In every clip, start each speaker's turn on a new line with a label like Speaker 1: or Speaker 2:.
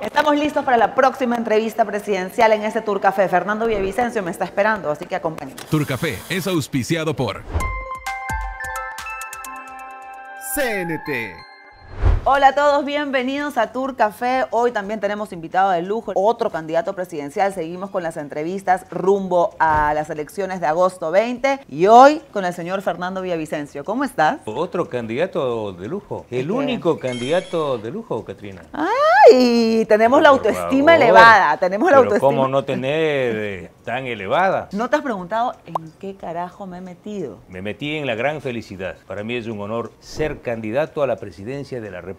Speaker 1: Estamos listos para la próxima entrevista presidencial en este Turcafé. Fernando Villavicencio me está esperando, así que acompáñenme.
Speaker 2: Turcafé es auspiciado por
Speaker 1: CNT. Hola a todos, bienvenidos a Tour Café. Hoy también tenemos invitado de lujo, otro candidato presidencial. Seguimos con las entrevistas rumbo a las elecciones de agosto 20 y hoy con el señor Fernando Villavicencio. ¿Cómo estás?
Speaker 2: Otro candidato de lujo, el único candidato de lujo, Katrina.
Speaker 1: ¡Ay! Tenemos la autoestima elevada, tenemos ¿Cómo
Speaker 2: no tener tan elevada?
Speaker 1: ¿No te has preguntado en qué carajo me he metido?
Speaker 2: Me metí en la gran felicidad. Para mí es un honor ser candidato a la presidencia de la República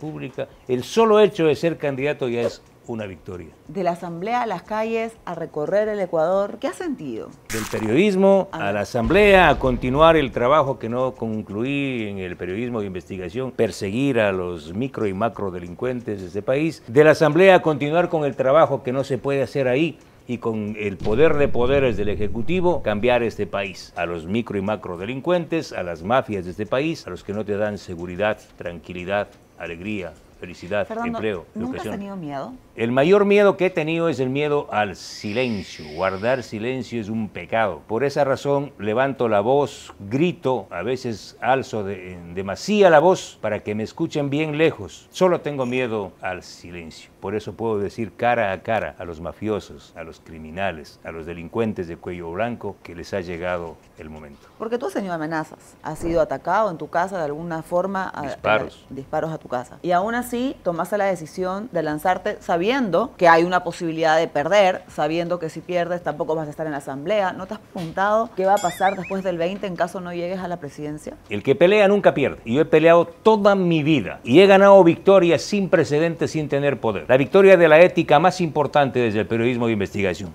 Speaker 2: el solo hecho de ser candidato ya es una victoria.
Speaker 1: De la asamblea a las calles, a recorrer el Ecuador, ¿qué ha sentido?
Speaker 2: Del periodismo a, a la asamblea, a continuar el trabajo que no concluí en el periodismo de investigación, perseguir a los micro y macro delincuentes de este país. De la asamblea a continuar con el trabajo que no se puede hacer ahí, y con el poder de poderes del Ejecutivo cambiar este país, a los micro y macro delincuentes, a las mafias de este país, a los que no te dan seguridad, tranquilidad, alegría, felicidad, empleo, ¿nunca has tenido miedo? El mayor miedo que he tenido es el miedo al silencio. Guardar silencio es un pecado. Por esa razón levanto la voz, grito, a veces alzo de, demasía la voz para que me escuchen bien lejos. Solo tengo miedo al silencio. Por eso puedo decir cara a cara a los mafiosos, a los criminales, a los delincuentes de cuello blanco que les ha llegado el momento.
Speaker 1: Porque tú has tenido amenazas. Has sido atacado en tu casa de alguna forma. disparos.
Speaker 2: disparos a tu casa.
Speaker 1: Y aún así así tomaste la decisión de lanzarte sabiendo que hay una posibilidad de perder, sabiendo que si pierdes tampoco vas a estar en la asamblea? ¿No te has preguntado qué va a pasar después del 20 en caso no llegues a la presidencia?
Speaker 2: El que pelea nunca pierde. Y yo he peleado toda mi vida y he ganado victorias sin precedentes sin tener poder. La victoria de la ética más importante desde el periodismo de investigación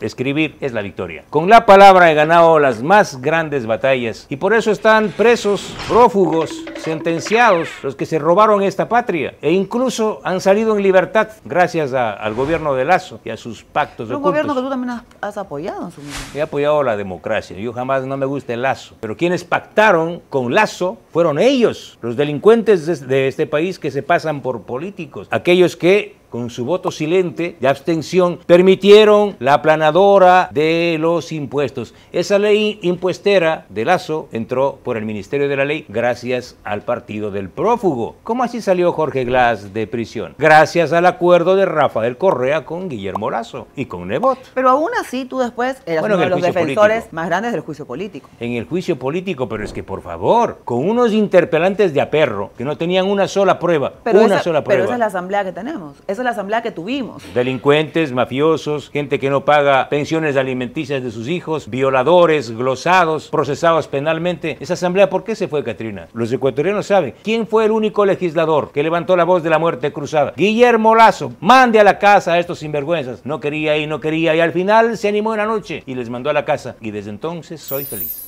Speaker 2: escribir es la victoria. Con la palabra he ganado las más grandes batallas y por eso están presos, prófugos, sentenciados, los que se robaron esta patria e incluso han salido en libertad gracias al gobierno de Lazo y a sus pactos. un gobierno que
Speaker 1: tú también has, apoyado en su momento.
Speaker 2: He apoyado la democracia, yo jamás no me gusta el Lazo, pero quienes pactaron con Lazo fueron ellos, los delincuentes de este país que se pasan por políticos, aquellos que con su voto silente de abstención, permitieron la aplanadora de los impuestos. Esa ley impuestera de Lazo entró por el Ministerio de la Ley gracias al partido del prófugo. ¿Cómo así salió Jorge Glass de prisión? Gracias al acuerdo de Rafael Correa con Guillermo Lazo y con Nebot.
Speaker 1: Pero aún así tú después eras uno de los defensores
Speaker 2: más grandes del juicio político. En el juicio político, pero es que por favor, con unos interpelantes de perro que no tenían una sola prueba, pero una esa, sola prueba. Pero esa es la
Speaker 1: asamblea que tenemos esa es la asamblea que tuvimos.
Speaker 2: Delincuentes, mafiosos, gente que no paga pensiones alimenticias de sus hijos, violadores, glosados, procesados penalmente. Esa asamblea, ¿por qué se fue, Catrina? Los ecuatorianos saben. ¿Quién fue el único legislador que levantó la voz de la muerte cruzada? Guillermo Lazo. Mande a la casa a estos sinvergüenzas. No quería y no quería y al final se animó en la noche y les mandó a la casa. Y desde entonces soy feliz.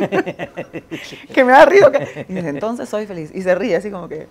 Speaker 1: que me ha rido Que... Y dice, entonces soy feliz. Y se ríe así como que...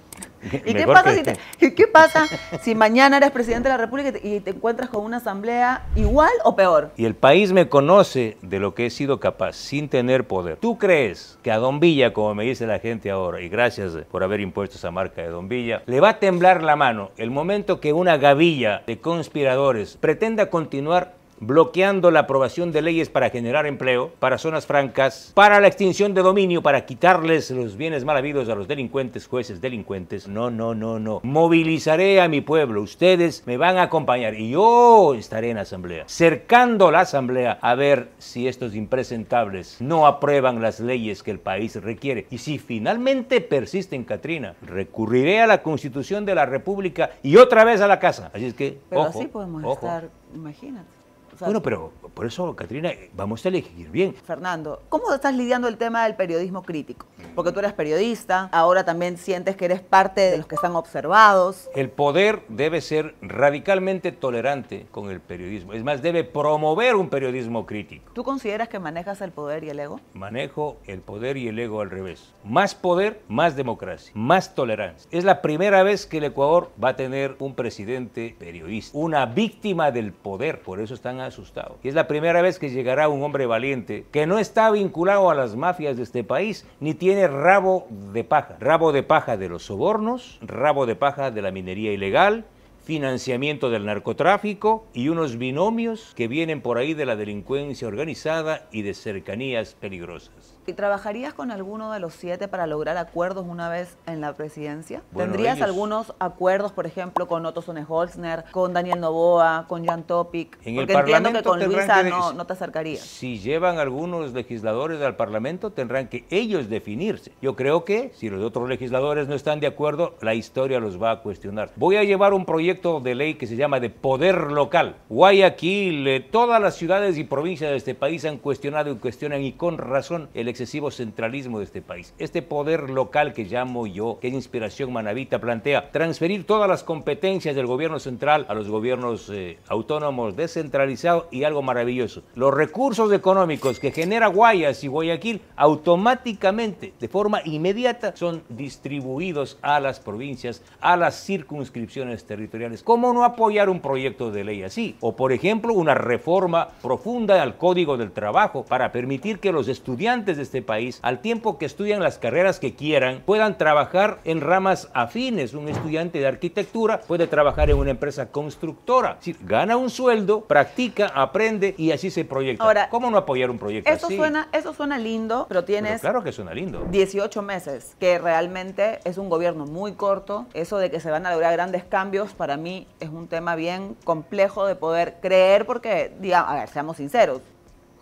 Speaker 1: ¿Y qué pasa, si mañana eres presidente de la República y te, y te encuentras con una asamblea igual o
Speaker 2: peor? Y el país me conoce de lo que he sido capaz sin tener poder. ¿Tú crees que a Don Villa, como me dice la gente ahora, y gracias por haber impuesto esa marca de Don Villa, le va a temblar la mano el momento que una gavilla de conspiradores pretenda continuar bloqueando la aprobación de leyes para generar empleo, para zonas francas, para la extinción de dominio, para quitarles los bienes mal habidos a los delincuentes, jueces delincuentes. No, no, no, no. Movilizaré a mi pueblo. Ustedes me van a acompañar y yo estaré en asamblea, cercando la asamblea a ver si estos impresentables no aprueban las leyes que el país requiere. Y si finalmente persisten, Katrina, recurriré a la Constitución de la República y otra vez a la casa. Así es que, Pero ojo, así podemos estar,
Speaker 1: imagínate. Bueno, pero
Speaker 2: por eso, Catrina, vamos a elegir bien. Fernando,
Speaker 1: ¿cómo estás lidiando el tema del periodismo crítico? Porque tú eres periodista, ahora también sientes que eres parte de los que están observados.
Speaker 2: El poder debe ser radicalmente tolerante con el periodismo. Es más, debe promover un periodismo crítico.
Speaker 1: ¿Tú consideras que manejas el poder y el ego?
Speaker 2: Manejo el poder y el ego al revés. Más poder, más democracia, más tolerancia. Es la primera vez que el Ecuador va a tener un presidente periodista, una víctima del poder. Por eso están asustado. Y es la primera vez que llegará un hombre valiente que no está vinculado a las mafias de este país ni tiene rabo de paja. Rabo de paja de los sobornos, rabo de paja de la minería ilegal, financiamiento del narcotráfico y unos binomios que vienen por ahí de la delincuencia organizada y de cercanías peligrosas
Speaker 1: trabajarías con alguno de los siete para lograr acuerdos una vez en la presidencia? ¿Tendrías algunos acuerdos, por ejemplo, con Otto Sone-Holzner, con Daniel Novoa, con Jan Topic? En Porque el entiendo que con Luisa No, no, te acercarías.
Speaker 2: Si llevan algunos legisladores al Parlamento, tendrán que ellos definirse. Yo creo que si los otros legisladores no están de acuerdo, la historia los va a cuestionar. Voy a llevar un proyecto de ley que se llama de poder local. Guayaquil, eh, todas las ciudades y provincias de este país han cuestionado y cuestionan y con razón el excesivo centralismo de este país. Este poder local que llamo yo, que es inspiración manavita, plantea transferir todas las competencias del gobierno central a los gobiernos eh, autónomos descentralizados y algo maravilloso. Los recursos económicos que genera Guayas y Guayaquil automáticamente, de forma inmediata, son distribuidos a las provincias, a las circunscripciones territoriales. ¿Cómo no apoyar un proyecto de ley así? O, por ejemplo, una reforma profunda al Código del Trabajo para permitir que los estudiantes de este país, al tiempo que estudian las carreras que quieran, puedan trabajar en ramas afines. Un estudiante de arquitectura puede trabajar en una empresa constructora. gana un sueldo, practica, aprende y así se proyecta. Ahora, ¿Cómo no apoyar un proyecto eso Suena,
Speaker 1: eso suena lindo, pero tienes... claro
Speaker 2: que suena lindo.
Speaker 1: 18 meses, que realmente es un gobierno muy corto. Eso de que se van a lograr grandes cambios, para mí es un tema bien complejo de poder creer porque, digamos, a ver, seamos sinceros,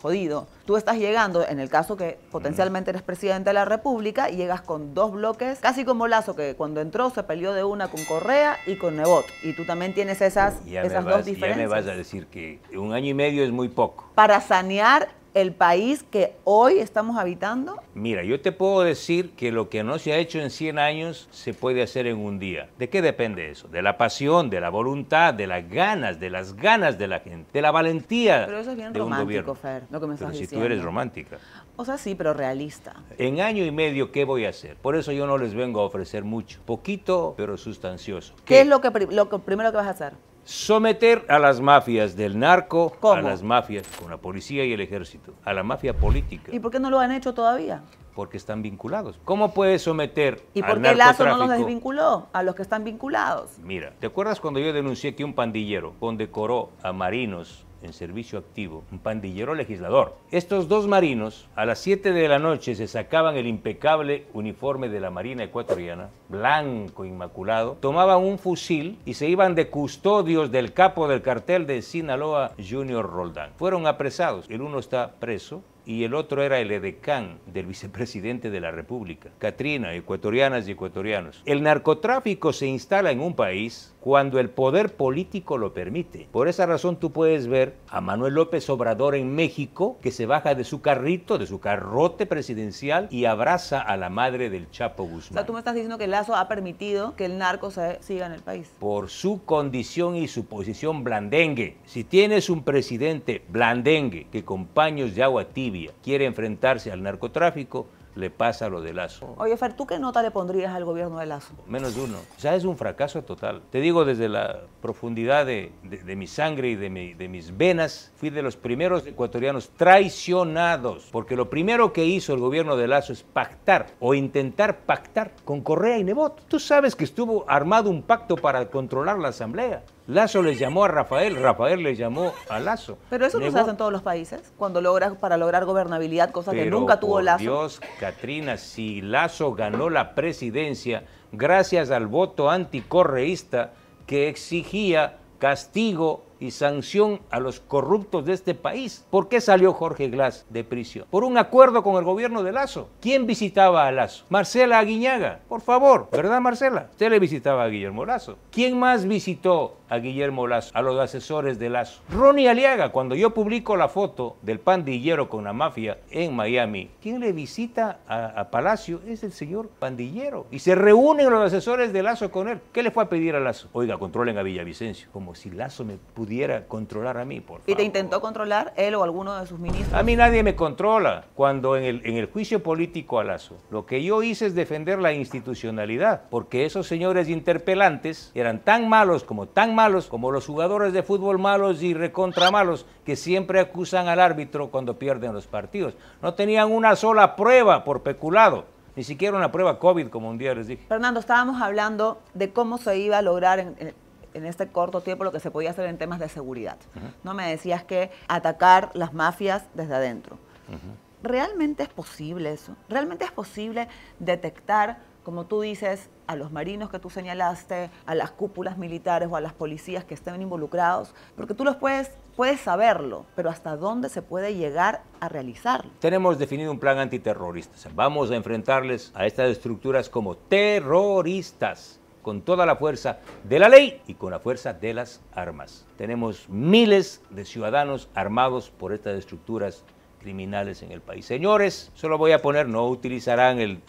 Speaker 1: jodido. Tú estás llegando, en el caso que potencialmente eres presidente de la República, y llegas con dos bloques, casi como Lazo, que cuando entró se peleó de una con Correa y con Nebot. Y tú también tienes esas, esas dos diferencias. Ya me vas
Speaker 2: a decir que un año y medio es muy poco.
Speaker 1: Para sanear el país que hoy estamos habitando?
Speaker 2: Mira, yo te puedo decir que lo que no se ha hecho en 100 años se puede hacer en un día. ¿De qué depende eso? De la pasión, de la voluntad, de las ganas, de las ganas de la gente, de la valentía. Pero eso es bien romántico, Fer,
Speaker 1: lo que me pero si tú eres romántica. O sea, sí, pero realista.
Speaker 2: En año y medio, ¿qué voy a hacer? Por eso yo no les vengo a ofrecer mucho. Poquito, pero sustancioso. ¿Qué,
Speaker 1: es lo, que, lo primero que vas a hacer?
Speaker 2: someter a las mafias del narco, a las mafias con la policía y el ejército, a la mafia política.
Speaker 1: ¿Y por qué no lo han hecho todavía?
Speaker 2: Porque están vinculados. ¿Cómo puede someter ¿Y por qué ASO no los
Speaker 1: desvinculó a los que están vinculados?
Speaker 2: Mira, ¿te acuerdas cuando yo denuncié que un pandillero condecoró a marinos en servicio activo, un pandillero legislador. Estos dos marinos a las 7 de la noche se sacaban el impecable uniforme de la Marina ecuatoriana, blanco inmaculado, tomaban un fusil y se iban de custodios del capo del cartel de Sinaloa, Junior Roldán. Fueron apresados, el uno está preso, y el otro era el edecán del vicepresidente de la República. Catrina, ecuatorianas y ecuatorianos. El narcotráfico se instala en un país cuando el poder político lo permite. Por esa razón tú puedes ver a Manuel López Obrador en México que se baja de su carrito, de su carrote presidencial y abraza a la madre del Chapo Guzmán. O sea, tú
Speaker 1: me estás diciendo que Lazo ha permitido que el narco siga en el país.
Speaker 2: Por su condición y su posición blandengue. Si tienes un presidente blandengue que con paños de agua tibia Quiere enfrentarse al narcotráfico, le pasa lo de Lazo.
Speaker 1: Oye, Fer, ¿tú qué nota le pondrías al gobierno de Lazo?
Speaker 2: Menos uno. O sea, es un fracaso total. Te digo, desde la profundidad de, mi sangre y de, de, mis venas, fui de los primeros ecuatorianos traicionados, porque lo primero que hizo el gobierno de Lazo es pactar o intentar pactar con Correa y Nebot. Tú sabes que estuvo armado un pacto para controlar la asamblea. Lazo le llamó a Rafael, Rafael le llamó a Lazo. Pero eso no se hace en
Speaker 1: todos los países, cuando logra, para lograr gobernabilidad, cosa que nunca tuvo Lazo.
Speaker 2: Dios, Catrina, si Lazo ganó la presidencia gracias al voto anticorreísta que exigía castigo y sanción a los corruptos de este país. ¿Por qué salió Jorge Glass de prisión? Por un acuerdo con el gobierno de Lazo. ¿Quién visitaba a Lazo? Marcela Aguiñaga, por favor, ¿verdad Marcela? Usted le visitaba a Guillermo Lazo. ¿Quién más visitó a Guillermo Lazo, a los asesores de Lazo. Ronnie Aliaga, cuando yo publico la foto del pandillero con la mafia en Miami, ¿quién le visita a, Palacio es el señor pandillero. Y se reúnen los asesores de Lazo con él. ¿Qué le fue a pedir a Lazo? Oiga, controlen a Villavicencio. Como si Lazo me pudiera controlar a mí, por favor. ¿Y
Speaker 1: te intentó controlar él o alguno de sus ministros?
Speaker 2: A mí nadie me controla. Cuando en el, en el juicio político a Lazo, lo que yo hice es defender la institucionalidad, porque esos señores interpelantes eran tan malos como tan malos, como los jugadores de fútbol malos y recontra malos, que siempre acusan al árbitro cuando pierden los partidos. No tenían una sola prueba por peculado, ni siquiera una prueba COVID, como un día les dije.
Speaker 1: Fernando, estábamos hablando de cómo se iba a lograr en, este corto tiempo lo que se podía hacer en temas de seguridad. No me decías que atacar las mafias desde adentro. ¿Realmente es posible eso? ¿Realmente es posible detectar como tú dices, a los marinos que tú señalaste, a las cúpulas militares o a las policías que estén involucrados, porque tú los puedes, puedes saberlo, pero hasta dónde se puede llegar a realizarlo.
Speaker 2: Tenemos definido un plan antiterrorista. Vamos a enfrentarles a estas estructuras como terroristas con toda la fuerza de la ley y con la fuerza de las armas. Tenemos miles de ciudadanos armados por estas estructuras criminales en el país. Señores, solo voy a poner, no utilizarán el,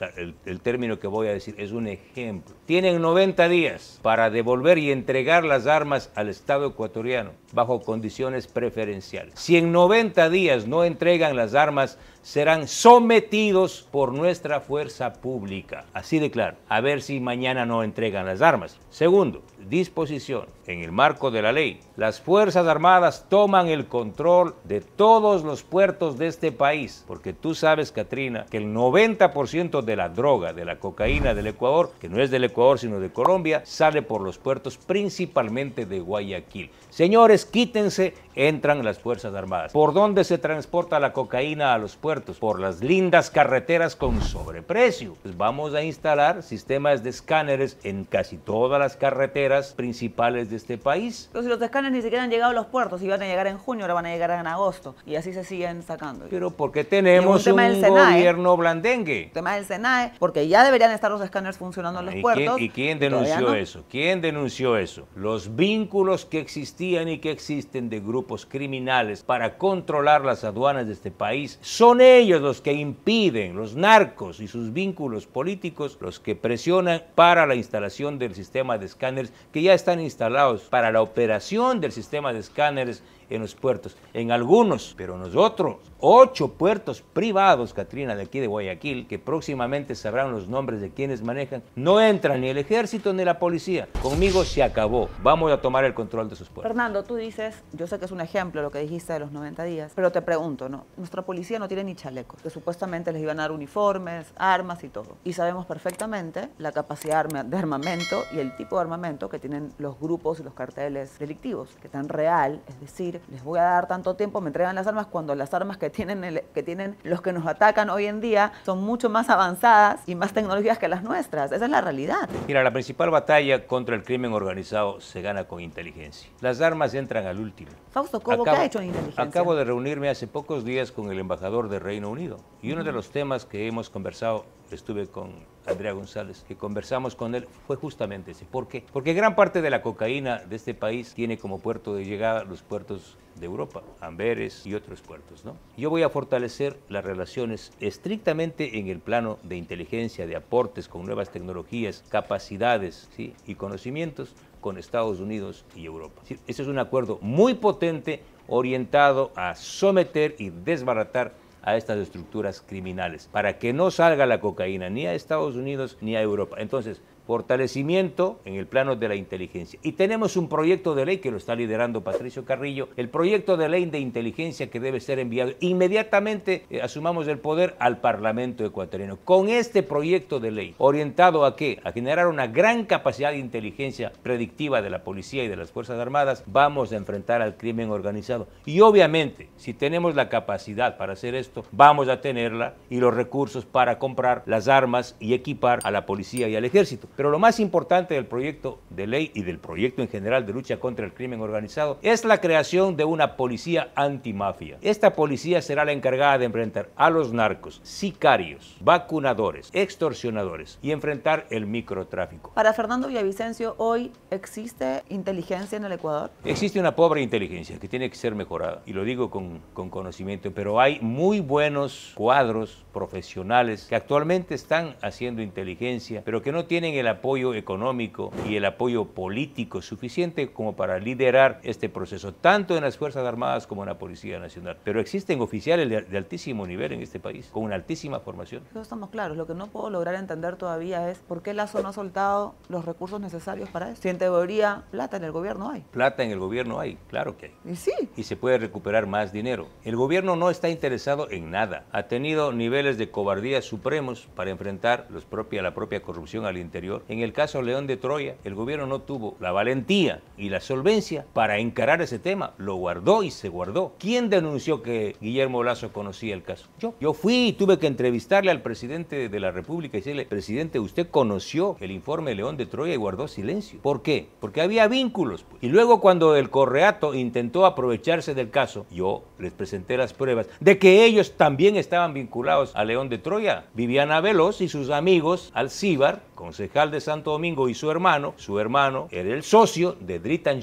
Speaker 2: el, término que voy a decir, es un ejemplo. Tienen 90 días para devolver y entregar las armas al Estado ecuatoriano bajo condiciones preferenciales. Si en 90 días no entregan las armas, serán sometidos por nuestra fuerza pública. Así de claro, a ver si mañana no entregan las armas. Segundo, disposición. En el marco de la ley, las Fuerzas Armadas toman el control de todos los puertos de este país, porque tú sabes, Katrina, que el 90% de la droga, de la cocaína del Ecuador, que no es del Ecuador sino de Colombia, sale por los puertos principalmente de Guayaquil. Señores, quítense entran las Fuerzas Armadas. ¿Por dónde se transporta la cocaína a los puertos? Por las lindas carreteras con sobreprecio. Pues vamos a instalar sistemas de escáneres en casi todas las carreteras principales de este país.
Speaker 1: Pero si los escáneres ni siquiera han llegado a los puertos, iban a llegar en junio, ahora van a llegar en agosto. Y así se siguen sacando. Pero
Speaker 2: porque tenemos un, gobierno blandengue. El
Speaker 1: tema del SENAE, porque ya deberían estar los escáneres funcionando en los ah, puertos. ¿Y quién denunció eso?
Speaker 2: ¿Quién denunció eso? Los vínculos que existían y que existen de grupos criminales para controlar las aduanas de este país, son ellos los que impiden, los narcos y sus vínculos políticos, los que presionan para la instalación del sistema de escáneres que ya están instalados para la operación del sistema de escáneres en los puertos, en algunos, pero nosotros, ocho puertos privados, Catrina, de aquí de Guayaquil, que próximamente sabrán los nombres de quienes manejan, no entra ni el ejército ni la policía. Conmigo se acabó. Vamos a tomar el control de sus puertos.
Speaker 1: Fernando, tú dices, yo sé que es un ejemplo lo que dijiste de los 90 días, pero te pregunto, ¿no? Nuestra policía no tiene ni chalecos, que supuestamente les iban a dar uniformes, armas y todo. Y sabemos perfectamente la capacidad de armamento y el tipo de armamento que tienen los grupos y los carteles delictivos, que tan real, es decir, les voy a dar tanto tiempo, me entregan las armas, cuando las armas que tienen, que tienen los que nos atacan hoy en día son mucho más avanzadas y más tecnologías que las nuestras. Esa es la realidad.
Speaker 2: Mira, la principal batalla contra el crimen organizado se gana con inteligencia. Las armas entran al último.
Speaker 1: Fausto, ¿cómo acabo, ha hecho inteligencia? Acabo
Speaker 2: de reunirme hace pocos días con el embajador de Reino Unido y uno de los temas que hemos conversado estuve con Andrea González, que conversamos con él, fue justamente ese. ¿Por qué? Porque gran parte de la cocaína de este país tiene como puerto de llegada los puertos de Europa, Amberes y otros puertos. ¿no? Yo voy a fortalecer las relaciones estrictamente en el plano de inteligencia, de aportes con nuevas tecnologías, capacidades ¿sí? y conocimientos con Estados Unidos y Europa. Ese es un acuerdo muy potente orientado a someter y desbaratar a estas estructuras criminales, para que no salga la cocaína ni a Estados Unidos ni a Europa. Entonces, fortalecimiento en el plano de la inteligencia. Y tenemos un proyecto de ley que lo está liderando Patricio Carrillo, el proyecto de ley de inteligencia que debe ser enviado inmediatamente, eh, asumamos el poder, al Parlamento ecuatoriano. Con este proyecto de ley, orientado a qué? A generar una gran capacidad de inteligencia predictiva de la policía y de las Fuerzas Armadas, vamos a enfrentar al crimen organizado. Y obviamente, si tenemos la capacidad para hacer esto, vamos a tenerla y los recursos para comprar las armas y equipar a la policía y al ejército. Pero lo más importante del proyecto de ley y del proyecto en general de lucha contra el crimen organizado es la creación de una policía antimafia. Esta policía será la encargada de enfrentar a los narcos, sicarios, vacunadores, extorsionadores y enfrentar el microtráfico.
Speaker 1: Para Fernando Villavicencio, hoy existe inteligencia en el Ecuador.
Speaker 2: Existe una pobre inteligencia que tiene que ser mejorada y lo digo con, con conocimiento, pero hay muy buenos cuadros profesionales que actualmente están haciendo inteligencia, pero que no tienen el apoyo económico y el apoyo político suficiente como para liderar este proceso, tanto en las Fuerzas Armadas como en la Policía Nacional. Pero existen oficiales de, altísimo nivel en este país, con una altísima formación.
Speaker 1: Eso estamos claros. Lo que no puedo lograr entender todavía es por qué Lazo no ha soltado los recursos necesarios para eso. Si en teoría plata en el gobierno hay.
Speaker 2: Plata en el gobierno hay, claro que hay. Y sí. Y se puede recuperar más dinero. El gobierno no está interesado en nada. Ha tenido niveles de cobardía supremos para enfrentar la propia corrupción al interior en el caso León de Troya, el gobierno no tuvo la valentía y la solvencia para encarar ese tema, lo guardó y se guardó. ¿Quién denunció que Guillermo Lazo conocía el caso? Yo. Yo fui y tuve que entrevistarle al presidente de la República y decirle, presidente, usted conoció el informe León de Troya y guardó silencio. ¿Por qué? Porque había vínculos. Pues. Y luego cuando el Correato intentó aprovecharse del caso, yo les presenté las pruebas de que ellos también estaban vinculados a León de Troya. Viviana Veloz y sus amigos, Alcíbar, concejal de Santo Domingo y su hermano, su hermano era el socio de Dritan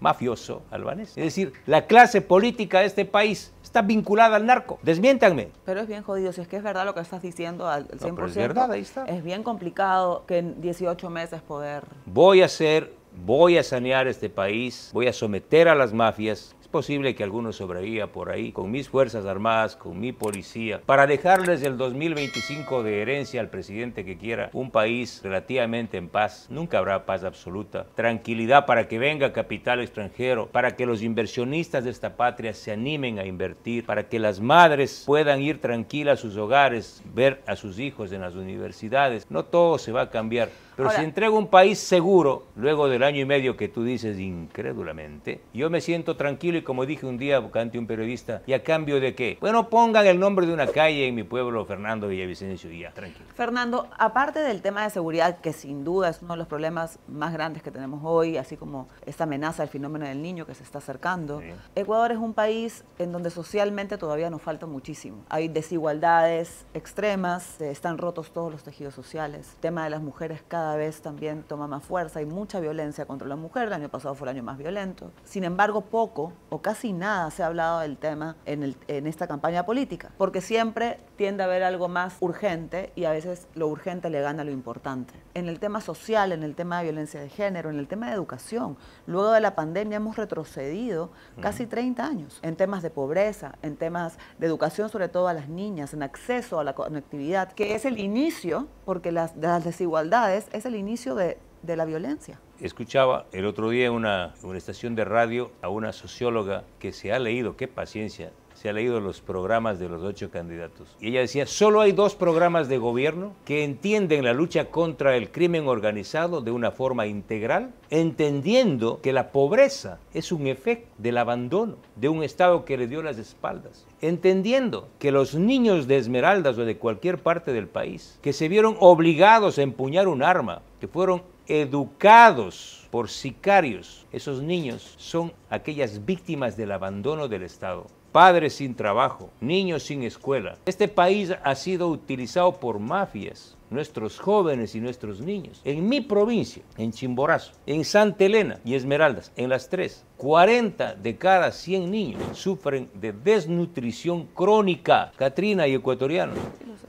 Speaker 2: mafioso albanés. Es decir, la clase política de este país está vinculada al narco. Desmiéntanme.
Speaker 1: Pero es bien jodido, si es que es verdad lo que estás diciendo al 100%. es Es bien complicado que en 18 meses poder...
Speaker 2: Voy a hacer voy a sanear este país, voy a someter a las mafias, es posible que alguno sobreviva por ahí, con mis Fuerzas Armadas, con mi policía, para dejarles el 2025 de herencia al presidente que quiera un país relativamente en paz. Nunca habrá paz absoluta. Tranquilidad para que venga capital extranjero, para que los inversionistas de esta patria se animen a invertir, para que las madres puedan ir tranquilas a sus hogares, ver a sus hijos en las universidades. No todo se va a cambiar, pero si entrego un país seguro, luego del año y medio que tú dices incrédulamente, yo me siento tranquilo y como dije un día ante un periodista, ¿y a cambio de qué? Bueno, pongan el nombre de una calle en mi pueblo, Fernando Villavicencio, y ya, tranquilo.
Speaker 1: Fernando, aparte del tema de seguridad, que sin duda es uno de los problemas más grandes que tenemos hoy, así como esta amenaza del fenómeno del niño que se está acercando, Ecuador es un país en donde socialmente todavía nos falta muchísimo. Hay desigualdades extremas, eh, están rotos todos los tejidos sociales, el tema de las mujeres cada cada vez también toma más fuerza, y mucha violencia contra la mujer, el año pasado fue el año más violento. Sin embargo, poco o casi nada se ha hablado del tema en, el, en esta campaña política, porque siempre tiende a haber algo más urgente y a veces lo urgente le gana lo importante. En el tema social, en el tema de violencia de género, en el tema de educación, luego de la pandemia hemos retrocedido casi 30 años en temas de pobreza, en temas de educación sobre todo a las niñas, en acceso a la conectividad, que es el inicio, porque las, las desigualdades es el inicio de, la violencia.
Speaker 2: Escuchaba el otro día en una estación de radio a una socióloga que se ha leído, qué paciencia, se ha leído los programas de los ocho candidatos. Y ella decía, solo hay dos programas de gobierno que entienden la lucha contra el crimen organizado de una forma integral, entendiendo que la pobreza es un efecto del abandono de un Estado que le dio las espaldas, entendiendo que los niños de Esmeraldas o de cualquier parte del país, que se vieron obligados a empuñar un arma, que fueron educados por sicarios. Esos niños son aquellas víctimas del abandono del Estado padres sin trabajo, niños sin escuela. Este país ha sido utilizado por mafias, nuestros jóvenes y nuestros niños. En mi provincia, en Chimborazo, en Santa Elena y Esmeraldas, en las tres, 40 de cada 100 niños sufren de desnutrición crónica. Catrina y ecuatoriano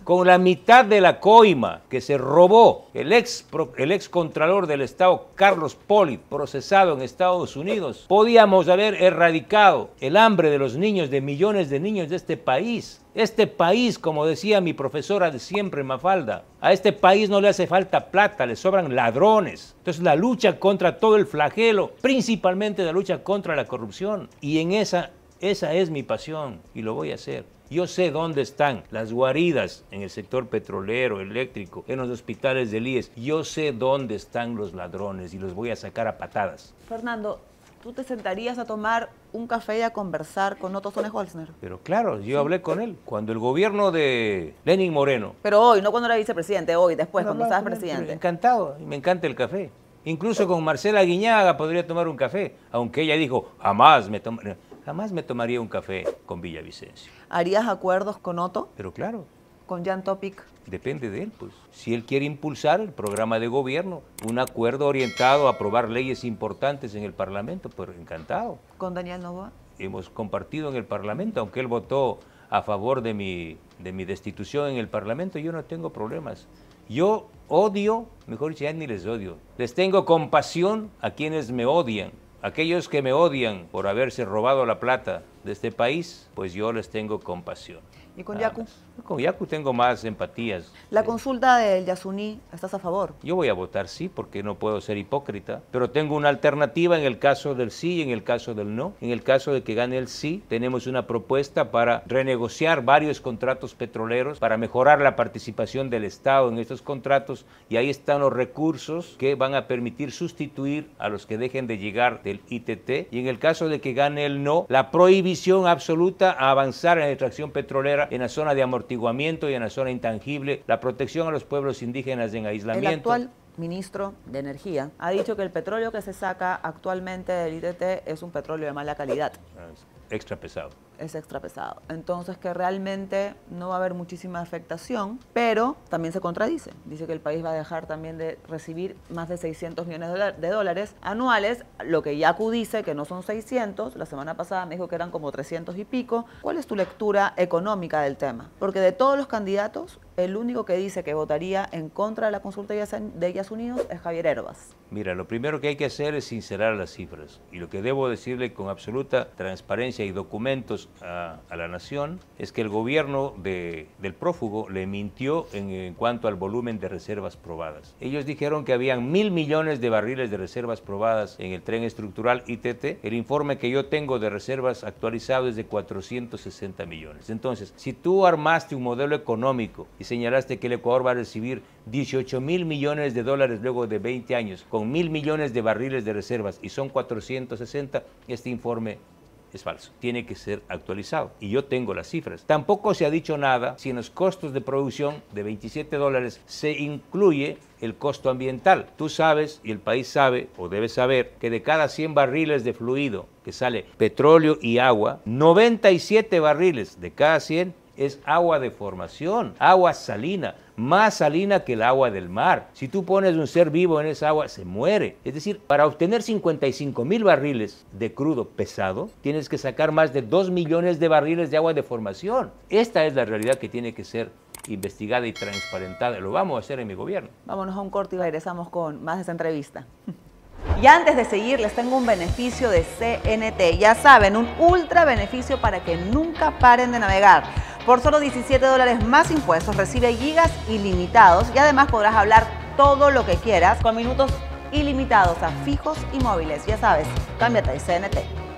Speaker 2: con la mitad de la coima que se robó el ex, el ex contralor del Estado, Carlos Poli, procesado en Estados Unidos, podíamos haber erradicado el hambre de los niños, de millones de niños de este país. Este país, como decía mi profesora de siempre, Mafalda, a este país no le hace falta plata, le sobran ladrones. Entonces la lucha contra todo el flagelo, principalmente la lucha contra la corrupción. Y en esa, esa es mi pasión y lo voy a hacer. Yo sé dónde están las guaridas en el sector petrolero, eléctrico, en los hospitales del IES. Yo sé dónde están los ladrones y los voy a sacar a patadas.
Speaker 1: Fernando, ¿tú te sentarías a tomar un café y a conversar con Otto Sone Holzner?
Speaker 2: Pero claro, yo hablé con él cuando el gobierno de Lenin Moreno.
Speaker 1: Pero hoy, no cuando era vicepresidente, hoy, después, cuando estabas presidente. Encantado,
Speaker 2: me encanta el café. Incluso con Marcela Guiñaga podría tomar un café, aunque ella dijo, jamás me tomaré Jamás me tomaría un café con Villavicencio. ¿Harías acuerdos con Otto? Pero claro. ¿Con Jan Topic? Depende de él, pues. Si él quiere impulsar el programa de gobierno, un acuerdo orientado a aprobar leyes importantes en el Parlamento, pues encantado. ¿Con Daniel Novoa? Hemos compartido en el Parlamento, aunque él votó a favor de mi, de mi destitución en el Parlamento, yo no tengo problemas. Yo odio, mejor dicho, ni les odio, les tengo compasión a quienes me odian. Aquellos que me odian por haberse robado la plata de este país, pues yo les tengo compasión. ¿Y con Yacu? con Yacu tengo más empatías. ¿La consulta del Yasuní, estás a favor? Yo voy a votar sí, porque no puedo ser hipócrita, pero tengo una alternativa en el caso del sí y en el caso del no. En el caso de que gane el sí, tenemos una propuesta para renegociar varios contratos petroleros, para mejorar la participación del Estado en estos contratos, y ahí están los recursos que van a permitir sustituir a los que dejen de llegar del ITT. Y en el caso de que gane el no, la prohibición absoluta a avanzar en la extracción petrolera en la zona de amortiguamiento y en la zona intangible, la protección a los pueblos indígenas en aislamiento. El actual
Speaker 1: ministro de Energía ha dicho que el petróleo que se saca actualmente del IDT es un petróleo de mala calidad.
Speaker 2: Ah, extra pesado
Speaker 1: es extra pesado. Entonces que realmente no va a haber muchísima afectación, pero también se contradice. Dice que el país va a dejar también de recibir más de 600 millones de dólares anuales, lo que Yacu dice que no son 600, la semana pasada me dijo que eran como 300 y pico. ¿Cuál es tu lectura económica del tema? Porque de todos los candidatos, el único que dice que votaría en contra de la consulta de Ellas Unidos es Javier Herbas.
Speaker 2: Mira, lo primero que hay que hacer es sincerar las cifras. Y lo que debo decirle con absoluta transparencia y documentos a, la nación es que el gobierno del prófugo le mintió en, en, cuanto al volumen de reservas probadas. Ellos dijeron que habían mil millones de barriles de reservas probadas en el tren estructural ITT. El informe que yo tengo de reservas actualizado es de 460 millones. Entonces, si tú armaste un modelo económico y señalaste que el Ecuador va a recibir 18 mil millones de dólares luego de 20 años, con mil millones de barriles de reservas y son 460, este informe es falso. Tiene que ser actualizado. Y yo tengo las cifras. Tampoco se ha dicho nada si en los costos de producción de 27 dólares se incluye el costo ambiental. Tú sabes y el país sabe o debe saber que de cada 100 barriles de fluido que sale petróleo y agua, 97 barriles de cada 100 es agua de formación, agua salina más salina que el agua del mar. Si tú pones un ser vivo en esa agua, se muere. Es decir, para obtener 55 mil barriles de crudo pesado, tienes que sacar más de 2 millones de barriles de agua de formación. Esta es la realidad que tiene que ser investigada y transparentada. Lo vamos a hacer en mi gobierno.
Speaker 1: Vámonos a un corte y regresamos con más de esta entrevista. Y antes de seguir, les tengo un beneficio de CNT. Ya saben, un ultra beneficio para que nunca paren de navegar. Por solo 17 dólares más impuestos recibe gigas ilimitados y además podrás hablar todo lo que quieras con minutos ilimitados a fijos y móviles. Ya sabes, cámbiate a CNT.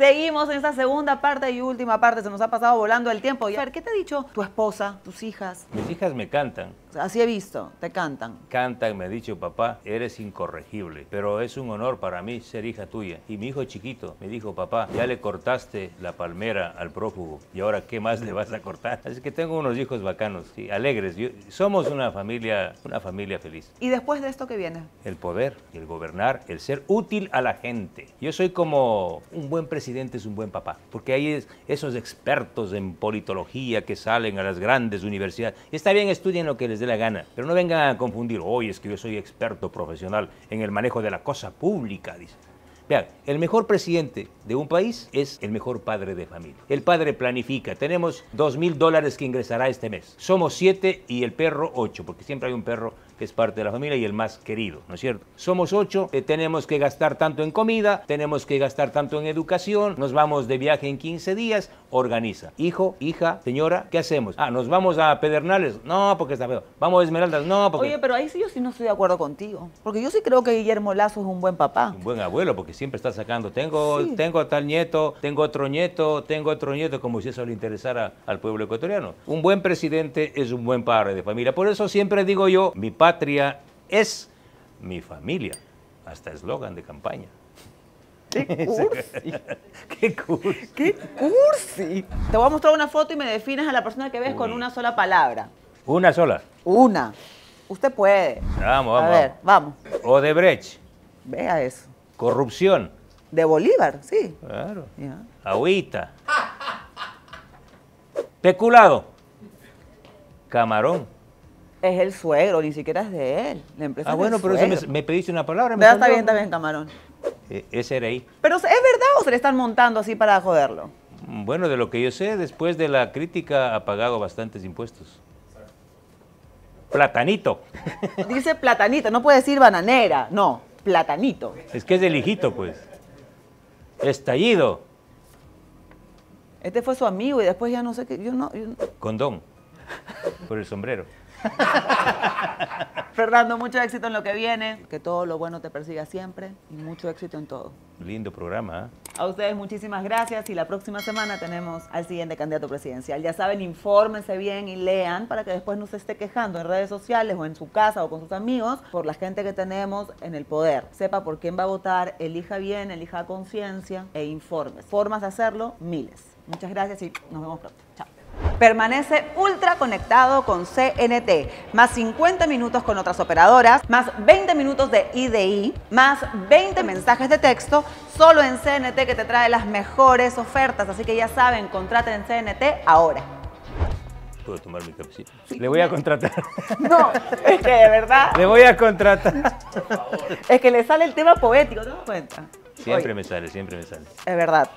Speaker 1: Seguimos en esta segunda parte y última parte. Se nos ha pasado volando el tiempo. a ver, ¿qué te ha dicho tu esposa, tus hijas?
Speaker 2: Mis hijas me cantan. Así he visto, te cantan. Cantan, me ha dicho papá, eres incorregible, pero es un honor para mí ser hija tuya. Y mi hijo chiquito me dijo, papá, ya le cortaste la palmera al prófugo y ahora qué más le vas a cortar. Así que tengo unos hijos bacanos, alegres. somos una familia, una familia feliz.
Speaker 1: ¿Y después de esto qué viene?
Speaker 2: El poder, el gobernar, el ser útil a la gente. Yo soy como un buen presidente presidente es un buen papá, porque ahí esos expertos en politología que salen a las grandes universidades, está bien, estudien lo que les dé la gana, pero no vengan a confundir, hoy es que yo soy experto profesional en el manejo de la cosa pública, dice. Vean, el mejor presidente de un país es el mejor padre de familia. El padre planifica. Tenemos dos mil dólares que ingresará este mes. Somos siete y el perro ocho, porque siempre hay un perro es parte de la familia y el más querido, ¿no es cierto? Somos ocho, eh, tenemos que gastar tanto en comida, tenemos que gastar tanto en educación, nos vamos de viaje en 15 días, organiza. Hijo, hija, señora, ¿qué hacemos? Ah, nos vamos a Pedernales, no, porque está feo. Vamos a Esmeraldas, no, porque... Oye,
Speaker 1: pero ahí sí yo sí no estoy de acuerdo contigo, porque yo sí creo que Guillermo Lazo es un buen papá.
Speaker 2: Un buen abuelo, porque siempre está sacando, tengo, tengo tal nieto, tengo otro nieto, tengo otro nieto, como si eso le interesara al pueblo ecuatoriano. Un buen presidente es un buen padre de familia, por eso siempre digo yo, mi padre patria es mi familia. Hasta eslogan de campaña. ¡Qué cursi! ¡Qué ¡Qué
Speaker 1: Te voy a mostrar una foto y me defines a la persona que ves con una sola palabra.
Speaker 2: ¿Una sola? Una.
Speaker 1: Usted puede.
Speaker 2: Vamos, vamos. A ver, vamos. Odebrecht.
Speaker 1: Vea eso.
Speaker 2: Corrupción.
Speaker 1: De Bolívar, sí.
Speaker 2: Claro. Agüita. Peculado. Camarón.
Speaker 1: Es el suegro, ni siquiera es de él. La empresa ah, bueno, pero eso me,
Speaker 2: me, pediste una palabra. Me está bien, está bien, camarón. E, ese era ahí.
Speaker 1: Pero ¿es verdad o se le están montando así para
Speaker 2: joderlo? Mm, bueno, de lo que yo sé, después de la crítica ha pagado bastantes impuestos. Platanito.
Speaker 1: Dice platanito, no puede decir bananera, no, platanito.
Speaker 2: Es que es del hijito, pues. Estallido.
Speaker 1: Este fue su amigo y después ya no sé qué. Yo Yo
Speaker 2: Condón. Por el sombrero.
Speaker 1: Fernando, mucho éxito en lo que viene, que todo lo bueno te persiga siempre y mucho éxito en todo.
Speaker 2: Lindo programa.
Speaker 1: ¿eh? A ustedes muchísimas gracias y la próxima semana tenemos al siguiente candidato presidencial. Ya saben, infórmense bien y lean para que después no se esté quejando en redes sociales o en su casa o con sus amigos por la gente que tenemos en el poder. Sepa por quién va a votar, elija bien, elija conciencia e informes. Formas de hacerlo, miles. Muchas gracias y nos vemos pronto. Chao. Permanece ultra conectado con CNT, más 50 minutos con otras operadoras, más 20 minutos de IDI, más 20 mensajes de texto, solo en CNT que te trae las mejores ofertas. Así que ya saben, contraten CNT
Speaker 2: ahora. Puedo tomar mi cafecito. Le voy a contratar.
Speaker 1: No, es que de verdad. Le
Speaker 2: voy a contratar.
Speaker 1: Es que le sale el tema poético, ¿te das cuenta?
Speaker 2: Siempre me sale, siempre me sale.
Speaker 1: Es verdad.